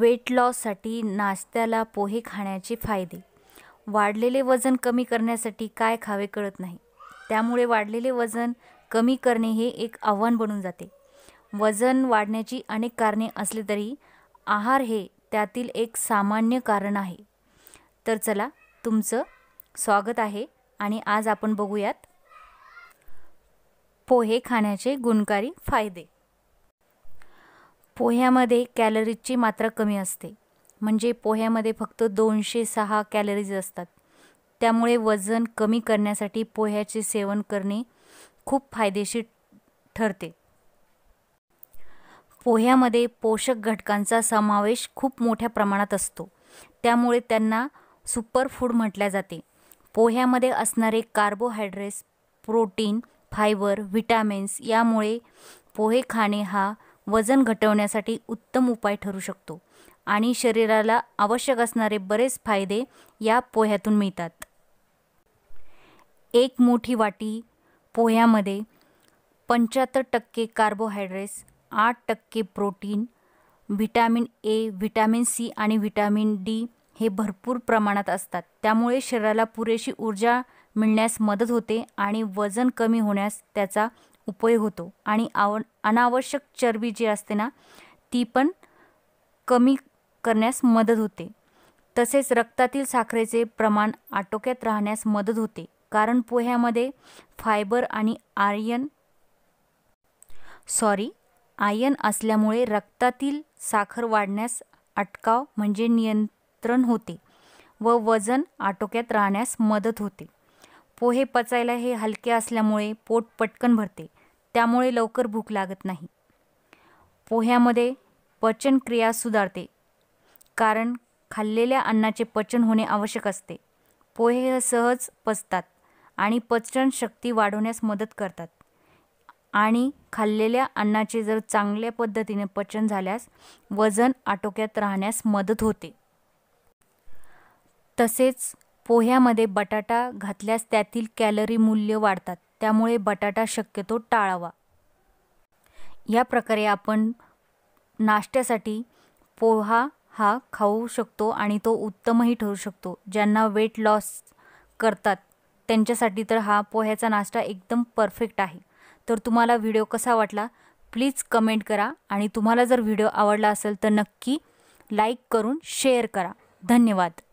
weight लॉससाठी नाश्त्याला पोहे खाण्याचे फायदे वाढलेले वजन कमी करण्यासाठी काय खावे कळत नाही त्यामुळे वाढलेले वजन कमी करणे हे एक आव्हान बनून जाते वजन वाढण्याची अनेक कारणे असली तरी आहार हे त्यातील एक सामान्य कारण आहे तर चला तुमचं स्वागत आहे आणि आज आपण बघूयात पोहे खाण्याचे गुणकारी फायदे पोह्यामध्ये कॅलरीजची मात्रा कमी असते म्हणजे पोह्यामध्ये फक्त दोनशे सहा कॅलरीज असतात त्यामुळे वजन कमी करण्यासाठी पोह्याचे सेवन करणे खूप फायदेशीर ठरते पोह्यामध्ये पोषक घटकांचा समावेश खूप मोठ्या प्रमाणात असतो त्यामुळे त्यांना सुपर फूड म्हटले जाते पोह्यामध्ये असणारे कार्बोहायड्रेट्स प्रोटीन फायबर व्हिटॅमिन्स यामुळे पोहे खाणे हा वजन घटवण्यासाठी उत्तम उपाय ठरू शकतो आणि शरीराला आवश्यक असणारे बरेच फायदे या पोह्यातून मिळतात एक मोठी वाटी पोह्यामध्ये पंच्याहत्तर टक्के कार्बोहायड्रेट्स आठ टक्के protein vitamin A vitamin C आणि व्हिटॅमिन डी हे भरपूर प्रमाणात असतात त्यामुळे शरीराला पुरेशी ऊर्जा मिळण्यास मदत होते आणि वजन कमी होण्यास त्याचा उपयोग होतो आणि आव अनावश्यक चरबी जी असते ना ती पण कमी करण्यास मदत होते तसेच रक्तातील साखरेचे प्रमाण आटोक्यात राहण्यास मदत होते कारण पोह्यामध्ये फायबर आणि आर्यन सॉरी आयन असल्यामुळे रक्तातील साखर वाढण्यास अटकाव म्हणजे नियंत्रण होते व वजन आटोक्यात राहण्यास मदत होते पोहे पचायला हे हलके असल्यामुळे पोट पटकन भरते त्यामुळे लवकर भूक लागत नाही पोह्यामध्ये पचनक्रिया सुधारते कारण खाल्लेल्या अन्नाचे पचन होणे आवश्यक असते पोहे सहज पचतात आणि पचन शक्ती वाढवण्यास मदत करतात आणि खाल्लेल्या अन्नाचे जर चांगल्या पद्धतीने पचन झाल्यास वजन आटोक्यात राहण्यास मदत होते तसेच पोह्यामध्ये बटाटा घातल्यास त्यातील कॅलरी मूल्य वाढतात त्यामुळे बटाटा शक्यतो टाळावा या प्रकारे आपण नाश्त्यासाठी पोहा हा खाऊ शकतो आणि तो उत्तमही ठरू शकतो ज्यांना वेट लॉस करतात त्यांच्यासाठी तर हा पोह्याचा नाश्ता एकदम परफेक्ट आहे तर तुम्हाला व्हिडिओ कसा वाटला प्लीज कमेंट करा आणि तुम्हाला जर व्हिडिओ आवडला असेल तर नक्की लाईक करून शेअर करा धन्यवाद